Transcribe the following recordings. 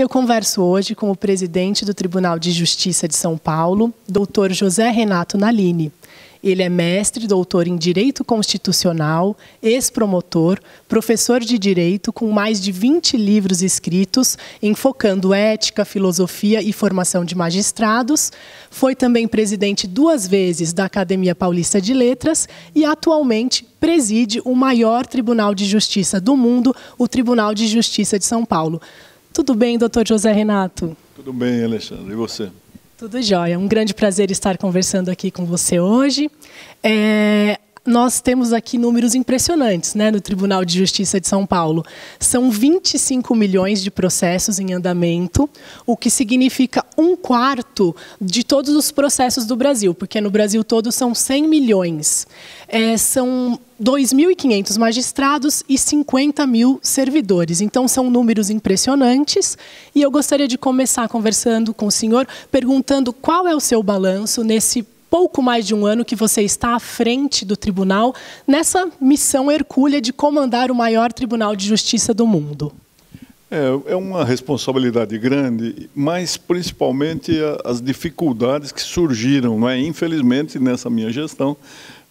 Eu converso hoje com o presidente do Tribunal de Justiça de São Paulo, doutor José Renato Nalini. Ele é mestre, doutor em Direito Constitucional, ex-promotor, professor de Direito com mais de 20 livros escritos, enfocando ética, filosofia e formação de magistrados. Foi também presidente duas vezes da Academia Paulista de Letras e atualmente preside o maior tribunal de justiça do mundo, o Tribunal de Justiça de São Paulo. Tudo bem, doutor José Renato? Tudo bem, Alexandre. E você? Tudo jóia. Um grande prazer estar conversando aqui com você hoje. É, nós temos aqui números impressionantes né, no Tribunal de Justiça de São Paulo. São 25 milhões de processos em andamento, o que significa um quarto de todos os processos do Brasil, porque no Brasil todo são 100 milhões. É, são 2.500 magistrados e 50 mil servidores. Então, são números impressionantes. E eu gostaria de começar conversando com o senhor, perguntando qual é o seu balanço nesse pouco mais de um ano que você está à frente do tribunal nessa missão hercúlea de comandar o maior tribunal de justiça do mundo. É, é uma responsabilidade grande, mas principalmente as dificuldades que surgiram. Não é? Infelizmente, nessa minha gestão,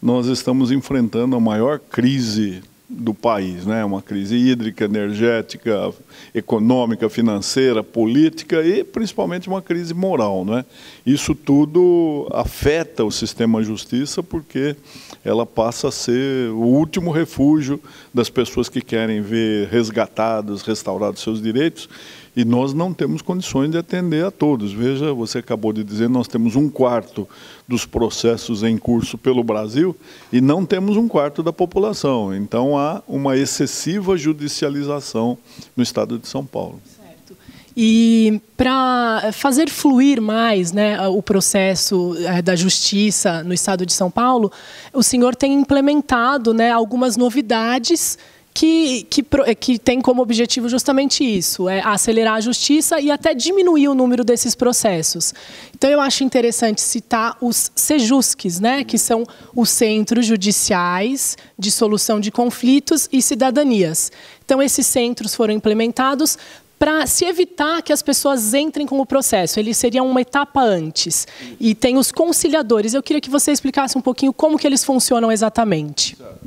nós estamos enfrentando a maior crise do país, né? Uma crise hídrica, energética, econômica, financeira, política e principalmente uma crise moral, né? Isso tudo afeta o sistema justiça porque ela passa a ser o último refúgio das pessoas que querem ver resgatados, restaurados seus direitos e nós não temos condições de atender a todos. Veja, você acabou de dizer, nós temos um quarto dos processos em curso pelo Brasil e não temos um quarto da população. Então há uma excessiva judicialização no estado de São Paulo. Certo. E para fazer fluir mais né, o processo é, da justiça no estado de São Paulo, o senhor tem implementado né, algumas novidades que, que, que, tem como objetivo justamente isso, é acelerar a justiça e até diminuir o número desses processos. Então eu acho interessante citar os sejusques, né, que são os centros judiciais de solução de conflitos e cidadanias. Então esses centros foram implementados para se evitar que as pessoas entrem com o processo. Eles seriam uma etapa antes. E tem os conciliadores. Eu queria que você explicasse um pouquinho como que eles funcionam exatamente. Certo.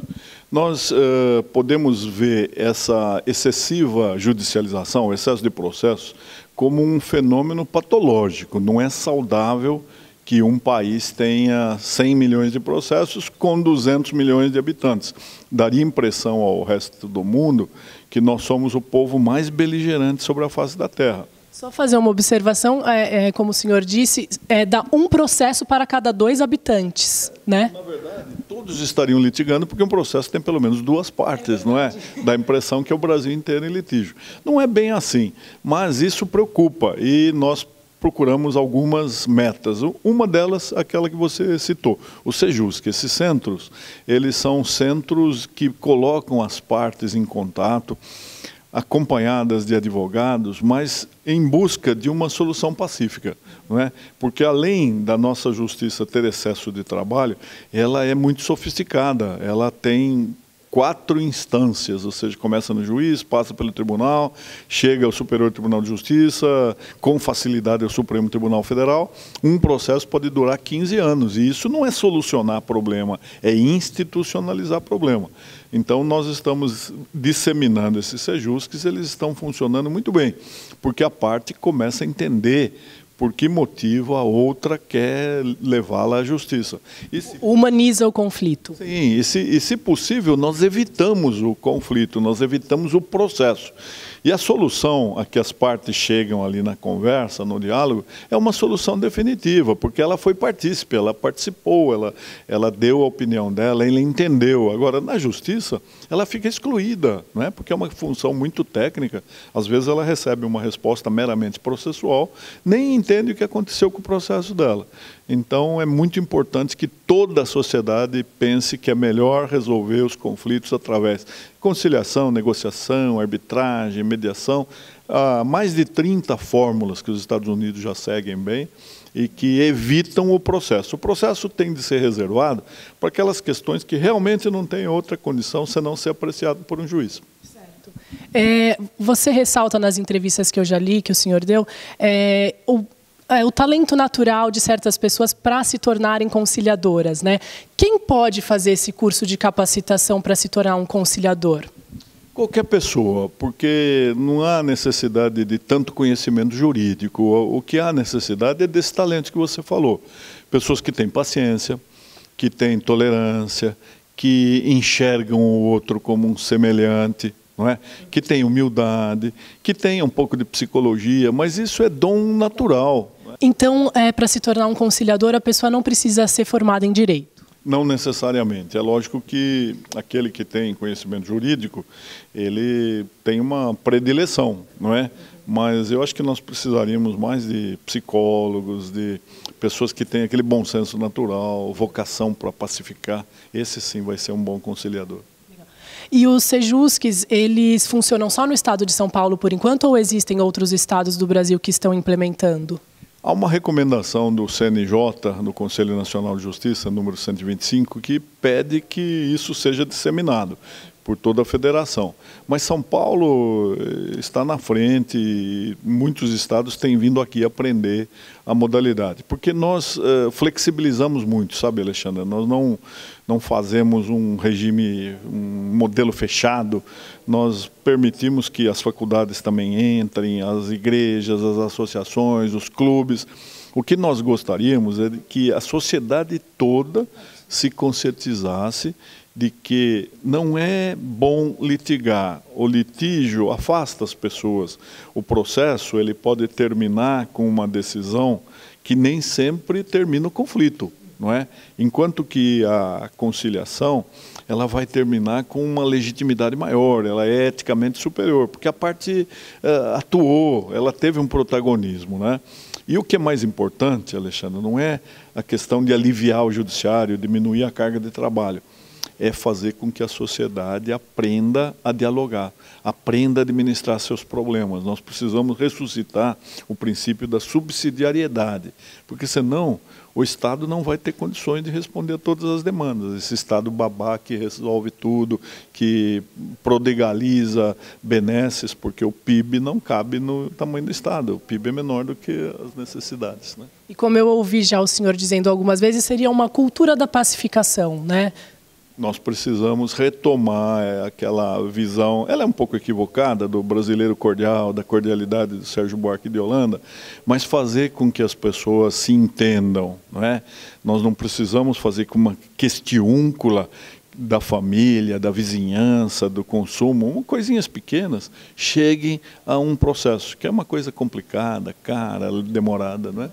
Nós eh, podemos ver essa excessiva judicialização, o excesso de processos, como um fenômeno patológico. Não é saudável que um país tenha 100 milhões de processos com 200 milhões de habitantes. Daria impressão ao resto do mundo que nós somos o povo mais beligerante sobre a face da Terra. Só fazer uma observação, é, é, como o senhor disse, é, dá um processo para cada dois habitantes, né? Na verdade, todos estariam litigando porque um processo tem pelo menos duas partes, é não é? Dá a impressão que é o Brasil inteiro em litígio. Não é bem assim, mas isso preocupa e nós procuramos algumas metas. Uma delas, aquela que você citou, o Sejusc. Esses centros, eles são centros que colocam as partes em contato, acompanhadas de advogados, mas em busca de uma solução pacífica, não é? Porque além da nossa justiça ter excesso de trabalho, ela é muito sofisticada, ela tem quatro instâncias, ou seja, começa no juiz, passa pelo tribunal, chega ao Superior Tribunal de Justiça, com facilidade ao Supremo Tribunal Federal. Um processo pode durar 15 anos, e isso não é solucionar problema, é institucionalizar problema. Então, nós estamos disseminando esses que eles estão funcionando muito bem, porque a parte começa a entender por que motivo a outra quer levá-la à justiça. Se... Humaniza o conflito. Sim, e se, e se possível, nós evitamos o conflito, nós evitamos o processo. E a solução a que as partes chegam ali na conversa, no diálogo, é uma solução definitiva, porque ela foi partícipe, ela participou, ela, ela deu a opinião dela, ela entendeu. Agora, na justiça, ela fica excluída, né? porque é uma função muito técnica. Às vezes ela recebe uma resposta meramente processual, nem entende o que aconteceu com o processo dela. Então, é muito importante que toda a sociedade pense que é melhor resolver os conflitos através de conciliação, negociação, arbitragem, mediação. Há mais de 30 fórmulas que os Estados Unidos já seguem bem e que evitam o processo. O processo tem de ser reservado para aquelas questões que realmente não têm outra condição senão ser apreciado por um juiz. Certo. É, você ressalta nas entrevistas que eu já li, que o senhor deu, é, o é, o talento natural de certas pessoas para se tornarem conciliadoras. Né? Quem pode fazer esse curso de capacitação para se tornar um conciliador? Qualquer pessoa, porque não há necessidade de tanto conhecimento jurídico. O que há necessidade é desse talento que você falou. Pessoas que têm paciência, que têm tolerância, que enxergam o outro como um semelhante, não é? que tem humildade, que tem um pouco de psicologia, mas isso é dom natural. É? Então, é, para se tornar um conciliador, a pessoa não precisa ser formada em direito? Não necessariamente. É lógico que aquele que tem conhecimento jurídico, ele tem uma predileção, não é? Mas eu acho que nós precisaríamos mais de psicólogos, de pessoas que têm aquele bom senso natural, vocação para pacificar. Esse sim vai ser um bom conciliador. E os Sejusques, eles funcionam só no estado de São Paulo por enquanto ou existem outros estados do Brasil que estão implementando? Há uma recomendação do CNJ, do Conselho Nacional de Justiça, número 125, que pede que isso seja disseminado por toda a federação. Mas São Paulo eh, está na frente e muitos estados têm vindo aqui aprender a modalidade. Porque nós eh, flexibilizamos muito, sabe, Alexandre? Nós não, não fazemos um regime, um modelo fechado. Nós permitimos que as faculdades também entrem, as igrejas, as associações, os clubes. O que nós gostaríamos é que a sociedade toda se conscientizasse de que não é bom litigar. O litígio afasta as pessoas. O processo ele pode terminar com uma decisão que nem sempre termina o conflito, não é? Enquanto que a conciliação ela vai terminar com uma legitimidade maior, ela é eticamente superior, porque a parte uh, atuou, ela teve um protagonismo, né? E o que é mais importante, Alexandre, não é a questão de aliviar o judiciário, diminuir a carga de trabalho é fazer com que a sociedade aprenda a dialogar, aprenda a administrar seus problemas. Nós precisamos ressuscitar o princípio da subsidiariedade, porque senão o Estado não vai ter condições de responder a todas as demandas. Esse Estado babá que resolve tudo, que prodigaliza benesses, porque o PIB não cabe no tamanho do Estado. O PIB é menor do que as necessidades. Né? E como eu ouvi já o senhor dizendo algumas vezes, seria uma cultura da pacificação, né? nós precisamos retomar é, aquela visão, ela é um pouco equivocada, do brasileiro cordial, da cordialidade do Sérgio Buarque de Holanda, mas fazer com que as pessoas se entendam. Não é? Nós não precisamos fazer com uma questiúncula da família, da vizinhança, do consumo, coisinhas pequenas, cheguem a um processo, que é uma coisa complicada, cara, demorada, não é?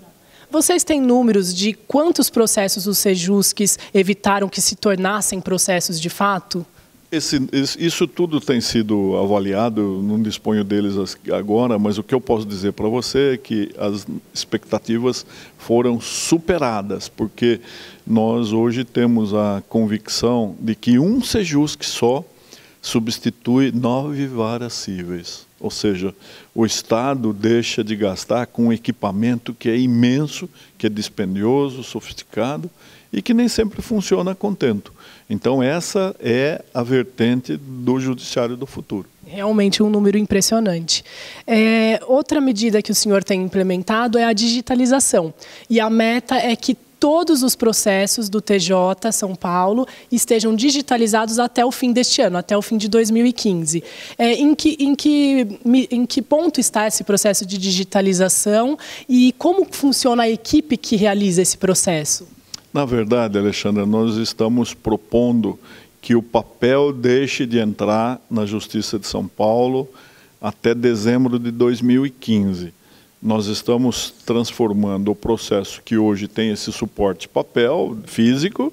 Vocês têm números de quantos processos os sejusques evitaram que se tornassem processos de fato? Esse, isso tudo tem sido avaliado, não disponho deles agora, mas o que eu posso dizer para você é que as expectativas foram superadas, porque nós hoje temos a convicção de que um sejusque só substitui nove varas cíveis. Ou seja, o Estado deixa de gastar com um equipamento que é imenso, que é dispendioso, sofisticado e que nem sempre funciona contento. Então, essa é a vertente do judiciário do futuro. Realmente um número impressionante. É, outra medida que o senhor tem implementado é a digitalização. E a meta é que todos os processos do TJ São Paulo estejam digitalizados até o fim deste ano, até o fim de 2015. É, em, que, em, que, em que ponto está esse processo de digitalização e como funciona a equipe que realiza esse processo? Na verdade, Alexandra, nós estamos propondo que o papel deixe de entrar na Justiça de São Paulo até dezembro de 2015 nós estamos transformando o processo que hoje tem esse suporte papel físico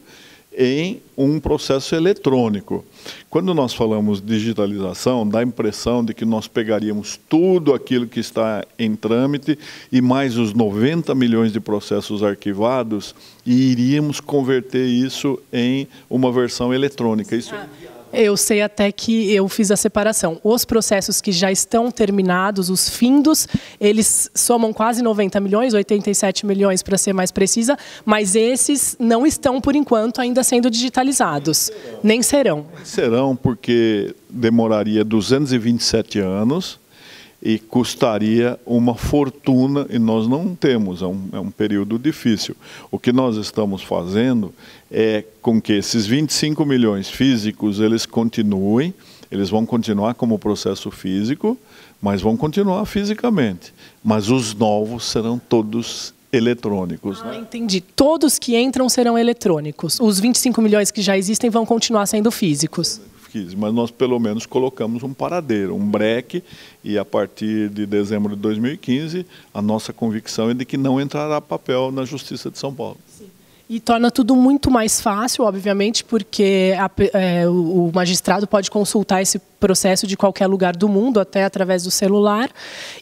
em um processo eletrônico. Quando nós falamos digitalização, dá a impressão de que nós pegaríamos tudo aquilo que está em trâmite e mais os 90 milhões de processos arquivados e iríamos converter isso em uma versão eletrônica. Isso ah. Eu sei até que eu fiz a separação. Os processos que já estão terminados, os findos, eles somam quase 90 milhões, 87 milhões para ser mais precisa, mas esses não estão, por enquanto, ainda sendo digitalizados. Nem serão. Nem serão, porque demoraria 227 anos e custaria uma fortuna e nós não temos, é um, é um, período difícil. O que nós estamos fazendo é com que esses 25 milhões físicos eles continuem, eles vão continuar como processo físico, mas vão continuar fisicamente. Mas os novos serão todos eletrônicos. Né? Ah, né? Entendi. Todos que entram serão eletrônicos. Os 25 milhões que já existem vão continuar sendo físicos mas nós pelo menos colocamos um paradeiro, um breque, e a partir de dezembro de 2015, a nossa convicção é de que não entrará papel na Justiça de São Paulo. Sim. E torna tudo muito mais fácil, obviamente, porque a, é, o magistrado pode consultar esse processo de qualquer lugar do mundo, até através do celular.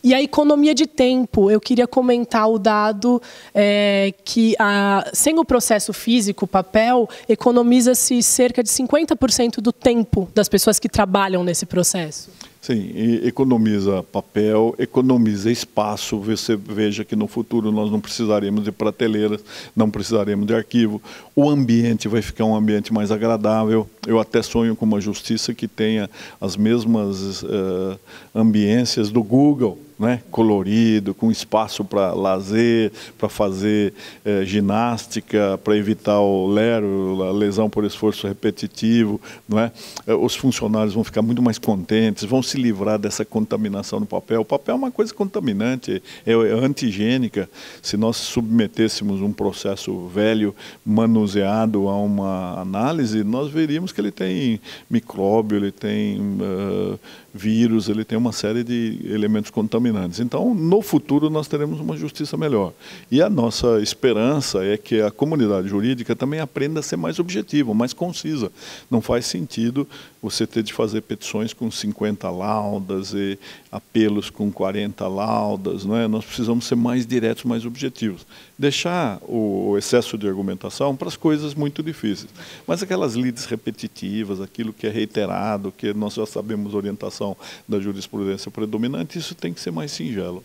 E a economia de tempo, eu queria comentar o dado é, que, a, sem o processo físico, papel, economiza-se cerca de 50% do tempo das pessoas que trabalham nesse processo. Sim, economiza papel, economiza espaço. Você veja que no futuro nós não precisaremos de prateleiras, não precisaremos de arquivo. O ambiente vai ficar um ambiente mais agradável. Eu até sonho com uma justiça que tenha as mesmas uh, ambiências do Google né, colorido, com espaço para lazer, para fazer eh, ginástica, para evitar o lero, a lesão por esforço repetitivo. É? Eh, os funcionários vão ficar muito mais contentes, vão se livrar dessa contaminação no papel. O papel é uma coisa contaminante, é, é antigênica. Se nós submetêssemos um processo velho, manuseado a uma análise, nós veríamos que ele tem micróbio, ele tem. Uh, vírus, ele tem uma série de elementos contaminantes. Então, no futuro, nós teremos uma justiça melhor. E a nossa esperança é que a comunidade jurídica também aprenda a ser mais objetiva, mais concisa. Não faz sentido você ter de fazer petições com 50 laudas e apelos com 40 laudas. Não é? Nós precisamos ser mais diretos, mais objetivos. Deixar o excesso de argumentação para as coisas muito difíceis. Mas aquelas lides repetitivas, aquilo que é reiterado, que nós já sabemos orientação da jurisprudência predominante, isso tem que ser mais singelo.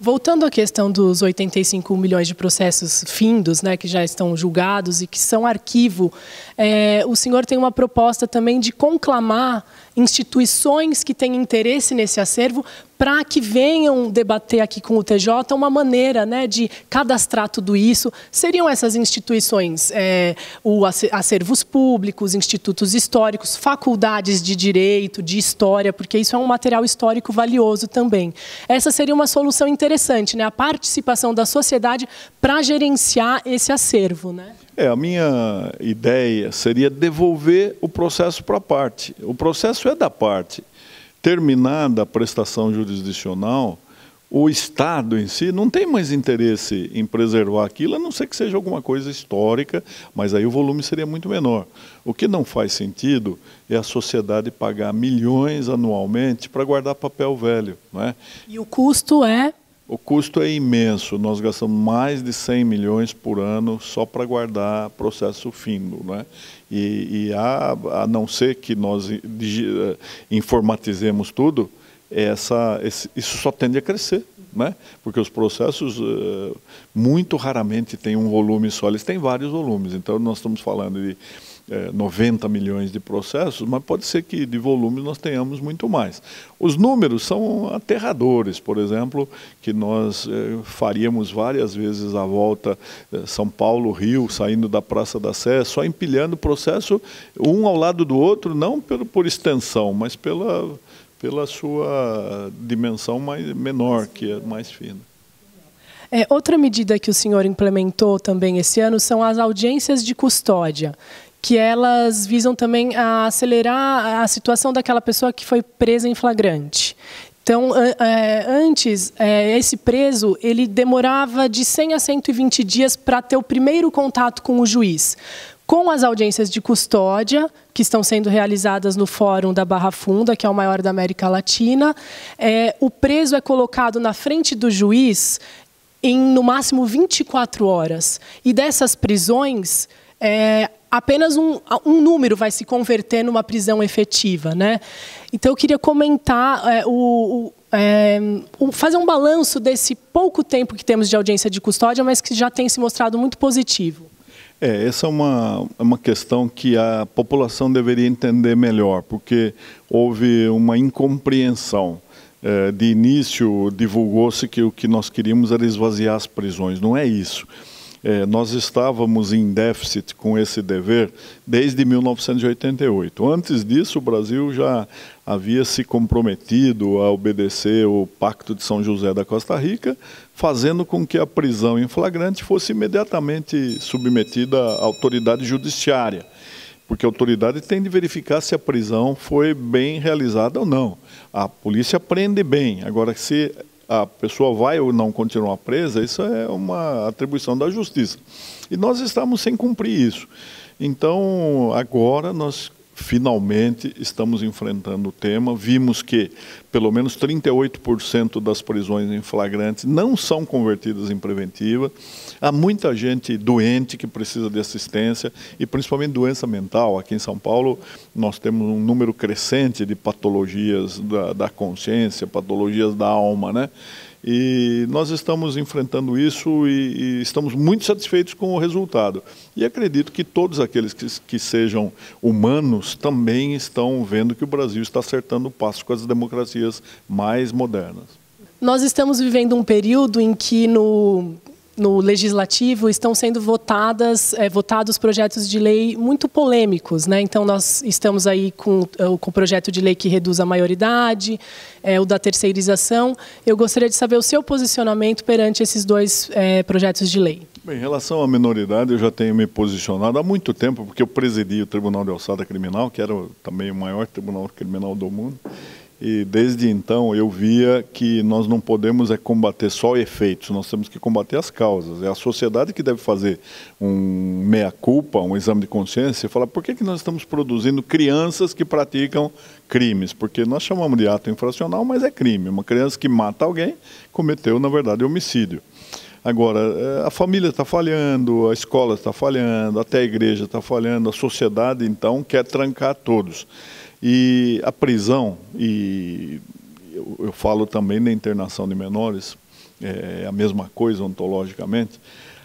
Voltando à questão dos 85 milhões de processos findos, né, que já estão julgados e que são arquivo, é, o senhor tem uma proposta também de conclamar instituições que têm interesse nesse acervo para que venham debater aqui com o TJ uma maneira né, de cadastrar tudo isso. Seriam essas instituições, é, o acervos públicos, institutos históricos, faculdades de direito, de história, porque isso é um material histórico valioso também. Essa seria uma solução interessante, né, a participação da sociedade para gerenciar esse acervo. Né? É, a minha ideia seria devolver o processo para a parte. O processo é da parte. Terminada a prestação jurisdicional, o Estado em si não tem mais interesse em preservar aquilo, a não ser que seja alguma coisa histórica, mas aí o volume seria muito menor. O que não faz sentido é a sociedade pagar milhões anualmente para guardar papel velho. Não é? E o custo é? O custo é imenso, nós gastamos mais de 100 milhões por ano só para guardar processo fino. Né? E, e a, a, não ser que nós eh, eh, informatizemos tudo, essa, esse, isso só tende a crescer. Né? Porque os processos eh, muito raramente têm um volume só, eles têm vários volumes. Então, nós estamos falando de é, 90 milhões de processos, mas pode ser que de volume nós tenhamos muito mais. Os números são aterradores, por exemplo, que nós é, faríamos várias vezes a volta é, São Paulo, Rio, saindo da Praça da Sé, só empilhando o processo um ao lado do outro, não por, por extensão, mas pela, pela sua dimensão mais, menor, que é mais fina. É, outra medida que o senhor implementou também esse ano são as audiências de custódia, que elas visam também a acelerar a situação daquela pessoa que foi presa em flagrante. Então, é, antes, é, esse preso ele demorava de 100 a 120 dias para ter o primeiro contato com o juiz. Com as audiências de custódia, que estão sendo realizadas no Fórum da Barra Funda, que é o maior da América Latina, é, o preso é colocado na frente do juiz em, no máximo, 24 horas. E dessas prisões, é, apenas um, um número vai se converter numa prisão efetiva. Né? Então, eu queria comentar é, o, o é, fazer um balanço desse pouco tempo que temos de audiência de custódia, mas que já tem se mostrado muito positivo. É, essa é uma, é uma questão que a população deveria entender melhor, porque houve uma incompreensão. É, de início, divulgou-se que o que nós queríamos era esvaziar as prisões. Não é isso. É, nós estávamos em déficit com esse dever desde 1988. Antes disso, o Brasil já havia se comprometido a obedecer o Pacto de São José da Costa Rica, fazendo com que a prisão em flagrante fosse imediatamente submetida à autoridade judiciária porque a autoridade tem de verificar se a prisão foi bem realizada ou não. A polícia prende bem. Agora, se a pessoa vai ou não continuar presa, isso é uma atribuição da justiça. E nós estamos sem cumprir isso. Então, agora nós finalmente estamos enfrentando o tema. Vimos que pelo menos 38% das prisões em flagrante não são convertidas em preventiva. Há muita gente doente que precisa de assistência e principalmente doença mental. Aqui em São Paulo nós temos um número crescente de patologias da, da consciência, patologias da alma, né? E nós estamos enfrentando isso e, e, estamos muito satisfeitos com o resultado. E acredito que todos aqueles que, que sejam humanos também estão vendo que o Brasil está acertando o passo com as democracias mais modernas. Nós estamos vivendo um período em que no no legislativo estão sendo votadas, é, votados projetos de lei muito polêmicos, né? Então nós estamos aí com, é, com o projeto de lei que reduz a maioridade, é, o da terceirização. Eu gostaria de saber o seu posicionamento perante esses dois é, projetos de lei. Bem, em relação à minoridade, eu já tenho me posicionado há muito tempo, porque eu presidi o Tribunal de Alçada Criminal, que era também o maior tribunal criminal do mundo. E desde então eu via que nós não podemos é combater só efeitos, nós temos que combater as causas. É a sociedade que deve fazer um meia-culpa, um exame de consciência e falar por que, que nós estamos produzindo crianças que praticam crimes, porque nós chamamos de ato infracional, mas é crime. Uma criança que mata alguém cometeu, na verdade, homicídio. Agora, eh, a família está falhando, a escola está falhando, até a igreja está falhando, a sociedade, então, quer trancar todos. E a prisão, e eu, eu falo também da internação de menores, é, é a mesma coisa ontologicamente,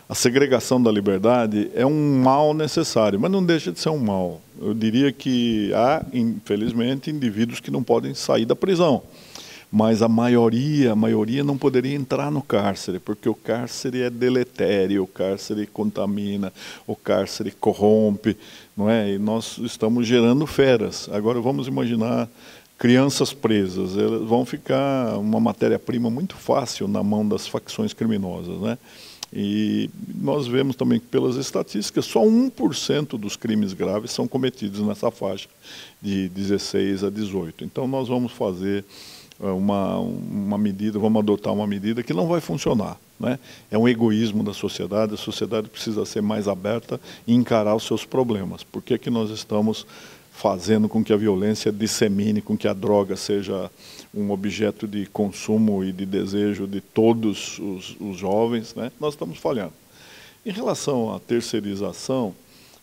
a segregação da liberdade é um mal necessário, mas não deixa de ser um mal. Eu diria que há, infelizmente, indivíduos que não podem sair da prisão mas a maioria, a maioria não poderia entrar no cárcere, porque o cárcere é deletério, o cárcere contamina, o cárcere corrompe, não é? E nós estamos gerando feras. Agora vamos imaginar crianças presas, elas vão ficar uma matéria-prima muito fácil na mão das facções criminosas, né? E nós vemos também que, pelas estatísticas, só 1% dos crimes graves são cometidos nessa faixa de 16 a 18. Então, nós vamos fazer é, uma, uma medida, vamos adotar uma medida que não vai funcionar. Né? É um egoísmo da sociedade, a sociedade precisa ser mais aberta e encarar os seus problemas. Por que, que nós estamos fazendo com que a violência dissemine, com que a droga seja um objeto de consumo e de desejo de todos os, os jovens? Né? Nós estamos falhando. Em relação à terceirização,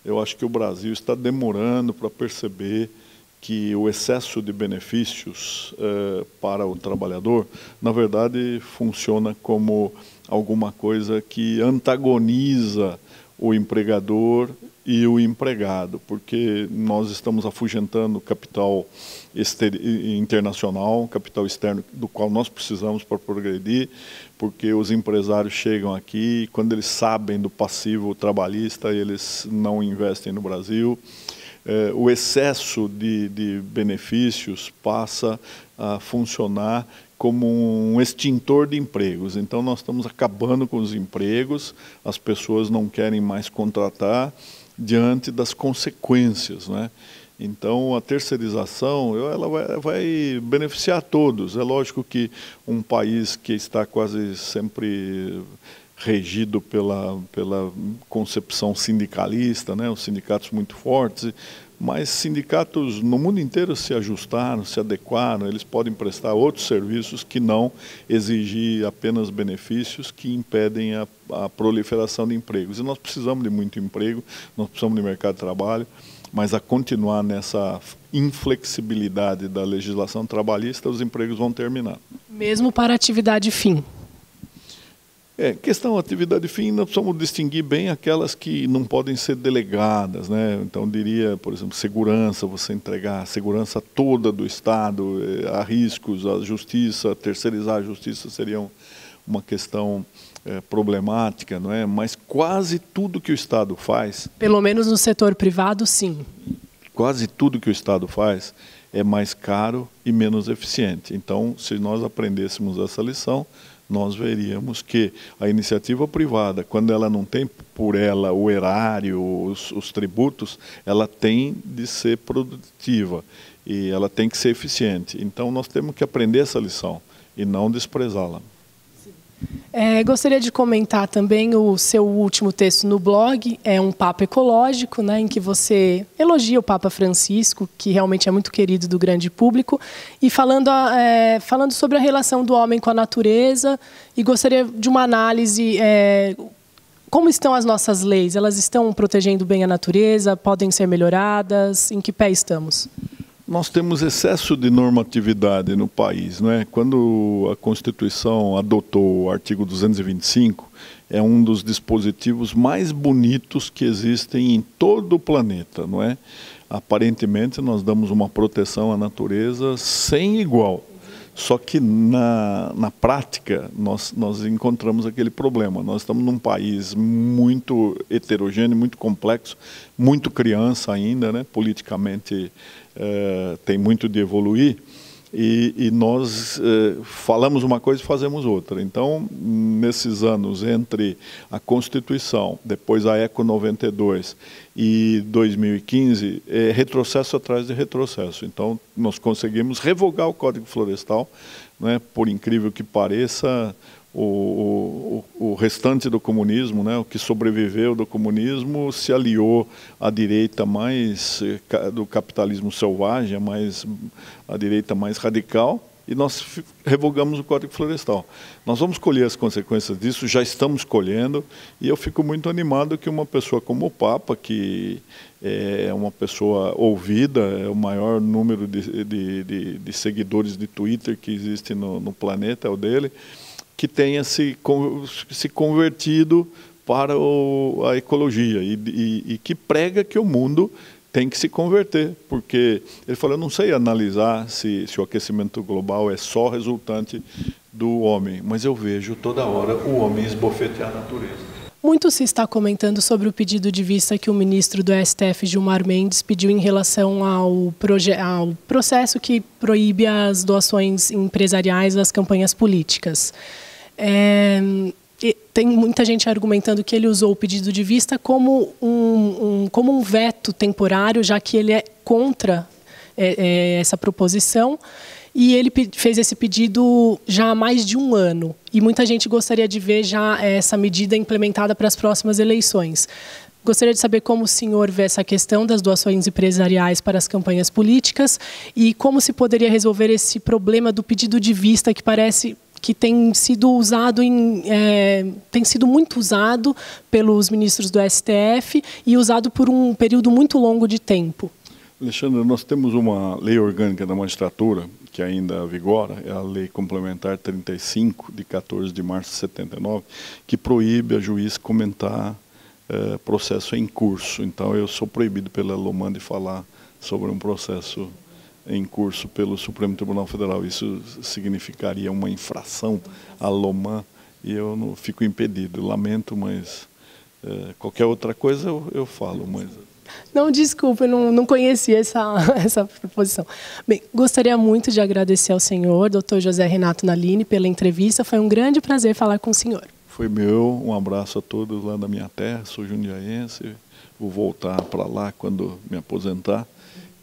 eu acho que o Brasil está demorando para perceber que o excesso de benefícios eh, para o trabalhador, na verdade, funciona como alguma coisa que antagoniza o empregador e o empregado, porque nós estamos afugentando capital internacional, capital externo, do qual nós precisamos para progredir, porque os empresários chegam aqui, quando eles sabem do passivo trabalhista, eles não investem no Brasil eh, o excesso de, de benefícios passa a funcionar como um extintor de empregos. Então, nós estamos acabando com os empregos, as pessoas não querem mais contratar diante das consequências. Né? Então, a terceirização ela vai, vai, beneficiar todos. É lógico que um país que está quase sempre regido pela, pela concepção sindicalista, né? os sindicatos muito fortes, mas sindicatos no mundo inteiro se ajustaram, se adequaram, eles podem prestar outros serviços que não exigir apenas benefícios que impedem a, a proliferação de empregos. E nós precisamos de muito emprego, nós precisamos de mercado de trabalho, mas a continuar nessa inflexibilidade da legislação trabalhista, os empregos vão terminar. Mesmo para atividade fim. É, questão atividade fim, nós precisamos distinguir bem aquelas que não podem ser delegadas, né? Então diria, por exemplo, segurança, você entregar a segurança toda do Estado, eh, há riscos, a justiça, terceirizar a justiça seria uma questão é, problemática, não é? Mas quase tudo que o Estado faz. Pelo menos no setor privado, sim. Quase tudo que o Estado faz é mais caro e menos eficiente. Então, se nós aprendêssemos essa lição, nós veríamos que a iniciativa privada, quando ela não tem por ela o erário, os, os tributos, ela tem de ser produtiva e ela tem que ser eficiente. Então nós temos que aprender essa lição e não desprezá-la. É, gostaria de comentar também o seu último texto no blog, é um papo ecológico, né, em que você elogia o Papa Francisco, que realmente é muito querido do grande público, e falando, é, falando sobre a relação do homem com a natureza, e gostaria de uma análise é, como estão as nossas leis? Elas estão protegendo bem a natureza? Podem ser melhoradas? Em que pé estamos? Nós temos excesso de normatividade no país, não é? Quando a Constituição adotou o artigo 225, é um dos dispositivos mais bonitos que existem em todo o planeta, não é? Aparentemente nós damos uma proteção à natureza sem igual. Só que na, na prática nós, nós encontramos aquele problema. Nós estamos num país muito heterogêneo, muito complexo, muito criança ainda, né? politicamente eh, tem muito de evoluir e, e nós uh, falamos uma coisa e fazemos outra. Então, nesses anos entre a Constituição, depois a Eco 92 e 2015, é retrocesso atrás de retrocesso. Então, nós conseguimos revogar o Código Florestal, né, por incrível que pareça, o, o, o, restante do comunismo, né, o que sobreviveu do comunismo, se aliou à direita mais eh, do capitalismo selvagem, à mais direita mais radical, e nós revogamos o Código Florestal. Nós vamos colher as consequências disso, já estamos colhendo, e eu fico muito animado que uma pessoa como o Papa, que eh, é uma pessoa ouvida, é o maior número de, de, de, de seguidores de Twitter que existe no, no planeta, é o dele que tenha se, se convertido para o, a ecologia e, e, e, que prega que o mundo tem que se converter, porque ele falou, eu não sei analisar se, se o aquecimento global é só resultante do homem, mas eu vejo toda hora o homem esbofetear a natureza. Muito se está comentando sobre o pedido de vista que o ministro do STF, Gilmar Mendes, pediu em relação ao, ao processo que proíbe as doações empresariais às campanhas políticas. É, tem muita gente argumentando que ele usou o pedido de vista como um, um como um veto temporário, já que ele é contra é, é essa proposição. E ele fez esse pedido já há mais de um ano. E muita gente gostaria de ver já essa medida implementada para as próximas eleições. Gostaria de saber como o senhor vê essa questão das doações empresariais para as campanhas políticas e como se poderia resolver esse problema do pedido de vista que parece que tem sido usado em, é, tem sido muito usado pelos ministros do STF e usado por um período muito longo de tempo. Alexandre, nós temos uma lei orgânica da magistratura que ainda vigora, é a Lei Complementar 35, de 14 de março de 79, que proíbe a juiz comentar é, processo em curso. Então, eu sou proibido pela Lomã de falar sobre um processo em curso pelo Supremo Tribunal Federal. Isso significaria uma infração à LOMAN e eu não fico impedido. Lamento, mas é, qualquer outra coisa eu, eu falo. Mas... Não, desculpa, eu não, não conhecia essa, essa proposição. Bem, gostaria muito de agradecer ao senhor, doutor José Renato Nalini, pela entrevista. Foi um grande prazer falar com o senhor. Foi meu, um abraço a todos lá da minha terra, sou jundiaense, vou voltar para lá quando me aposentar.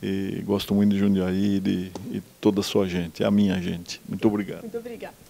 E gosto muito de Jundiaí e de, toda a sua gente, a minha gente. Muito obrigado. Muito obrigada.